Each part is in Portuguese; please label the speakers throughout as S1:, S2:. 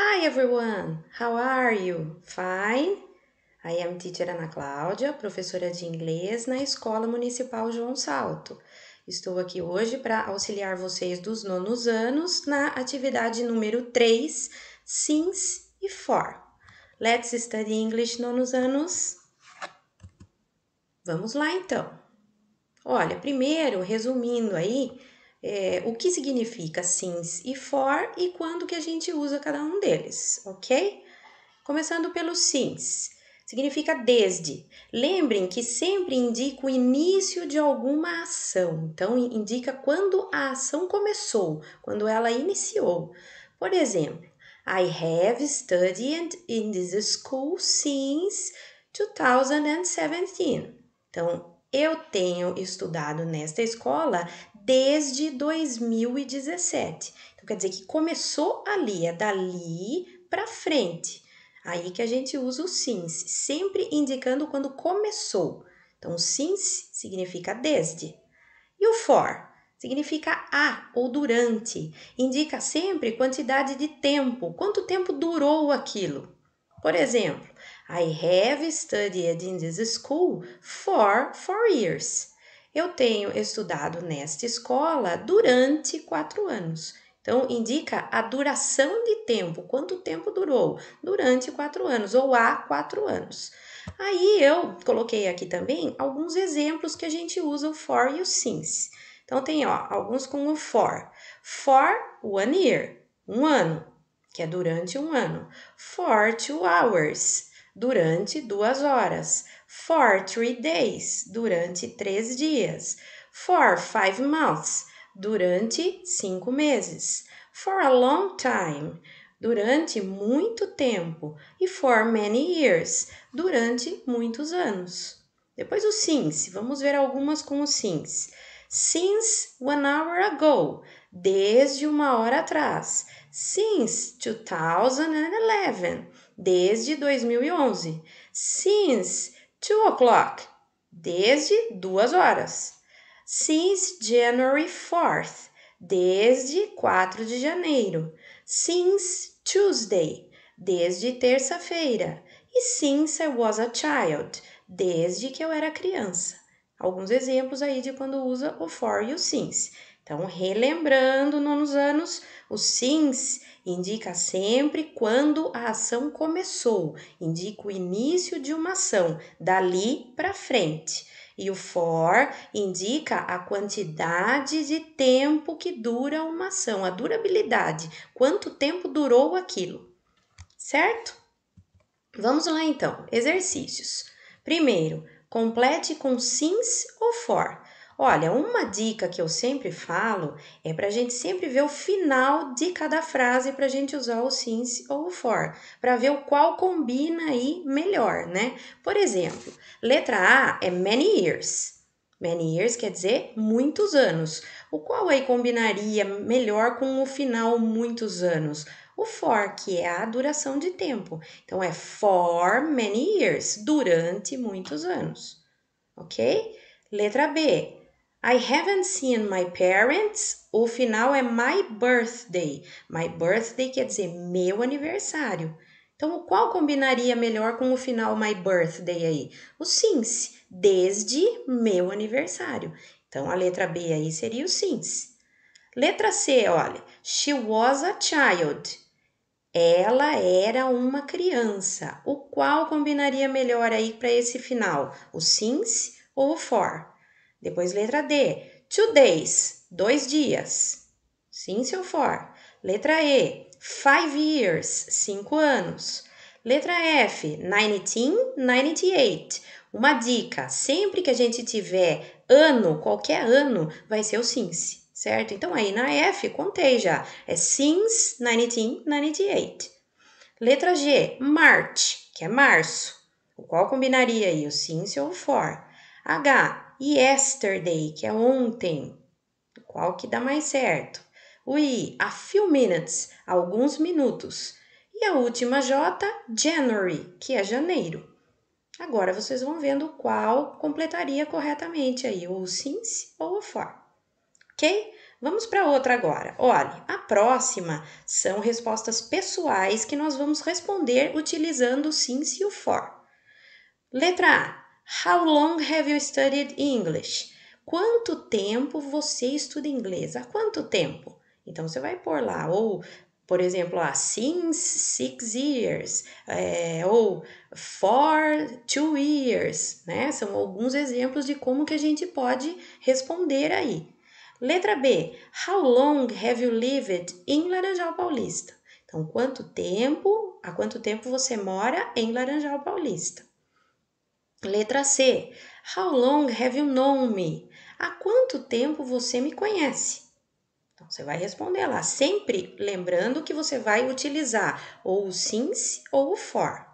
S1: Hi everyone, how are you? Fine. I am teacher Ana Cláudia, professora de inglês na Escola Municipal João Salto. Estou aqui hoje para auxiliar vocês dos nonos anos na atividade número 3, since e for. Let's study English nonos anos. Vamos lá então. Olha, primeiro, resumindo aí, é, o que significa since e for e quando que a gente usa cada um deles, ok? Começando pelo since significa desde. Lembrem que sempre indica o início de alguma ação, então indica quando a ação começou, quando ela iniciou. Por exemplo, I have studied in this school since 2017. Então, eu tenho estudado nesta escola desde 2017. Então quer dizer que começou ali, é dali para frente. Aí que a gente usa o since, sempre indicando quando começou. Então, since significa desde. E o for significa a ou durante. Indica sempre quantidade de tempo, quanto tempo durou aquilo. Por exemplo, I have studied in this school for four years eu tenho estudado nesta escola durante quatro anos. Então, indica a duração de tempo, quanto tempo durou? Durante quatro anos ou há quatro anos. Aí eu coloquei aqui também alguns exemplos que a gente usa o for e o since. Então, tem ó, alguns com o for. For one year, um ano, que é durante um ano. For two hours, durante duas horas. For three days, durante três dias. For five months, durante cinco meses. For a long time, durante muito tempo. E for many years, durante muitos anos. Depois o since, vamos ver algumas com o since. Since one hour ago, desde uma hora atrás. Since 2011, desde 2011. Since two o'clock, desde duas horas. Since January 4th, desde 4 de janeiro. Since Tuesday, desde terça-feira. E since I was a child, desde que eu era criança. Alguns exemplos aí de quando usa o for e o since. Então, relembrando nos anos, o sims indica sempre quando a ação começou, indica o início de uma ação, dali para frente. E o for indica a quantidade de tempo que dura uma ação, a durabilidade, quanto tempo durou aquilo. Certo? Vamos lá então, exercícios. Primeiro, complete com sims ou for. Olha, uma dica que eu sempre falo é para a gente sempre ver o final de cada frase para a gente usar o since ou o for, para ver o qual combina aí melhor, né? Por exemplo, letra A é many years. Many years quer dizer muitos anos. O qual aí combinaria melhor com o final muitos anos? O for, que é a duração de tempo. Então é for many years, durante muitos anos. Ok? Letra B, I haven't seen my parents. O final é my birthday. My birthday quer dizer meu aniversário. Então, qual combinaria melhor com o final my birthday aí? O since, desde meu aniversário. Então, a letra B aí seria o since. Letra C, olha. She was a child. Ela era uma criança. O qual combinaria melhor aí para esse final? O since ou o for? Depois, letra D. Two days. Dois dias. Sim, se eu for. Letra E. Five years. Cinco anos. Letra F. nineteen, eight. Uma dica: sempre que a gente tiver ano, qualquer ano, vai ser o since, certo? Então, aí na F, contei já. É since 1998. Letra G. March, que é março. O qual combinaria aí o since ou o for. H yesterday, que é ontem. Qual que dá mais certo? O I, a few minutes, alguns minutos. E a última J, January, que é janeiro. Agora vocês vão vendo qual completaria corretamente aí, ou o since ou o for. Ok? Vamos para outra agora. Olha, a próxima são respostas pessoais que nós vamos responder utilizando o since e o for. Letra A. How long have you studied English? Quanto tempo você estuda inglês? Há quanto tempo? Então você vai pôr lá, ou por exemplo, ah, since six years, é, ou for two years, né? São alguns exemplos de como que a gente pode responder aí. Letra B, how long have you lived in Laranjal Paulista? Então, quanto tempo, há quanto tempo você mora em Laranjal Paulista? Letra C. How long have you known me? Há quanto tempo você me conhece? Então, você vai responder lá, sempre lembrando que você vai utilizar ou o since ou o for.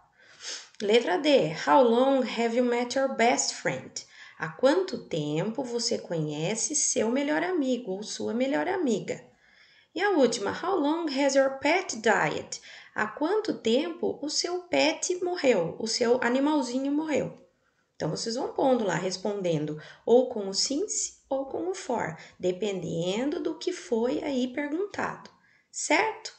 S1: Letra D. How long have you met your best friend? Há quanto tempo você conhece seu melhor amigo ou sua melhor amiga? E a última, how long has your pet died? Há quanto tempo o seu pet morreu, o seu animalzinho morreu? Então vocês vão pondo lá, respondendo ou com o sim ou com o for, dependendo do que foi aí perguntado, certo?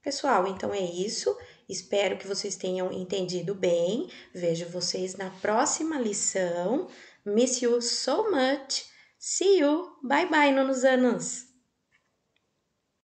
S1: Pessoal, então é isso. Espero que vocês tenham entendido bem. Vejo vocês na próxima lição. Miss you so much. See you. Bye bye, nonos anos.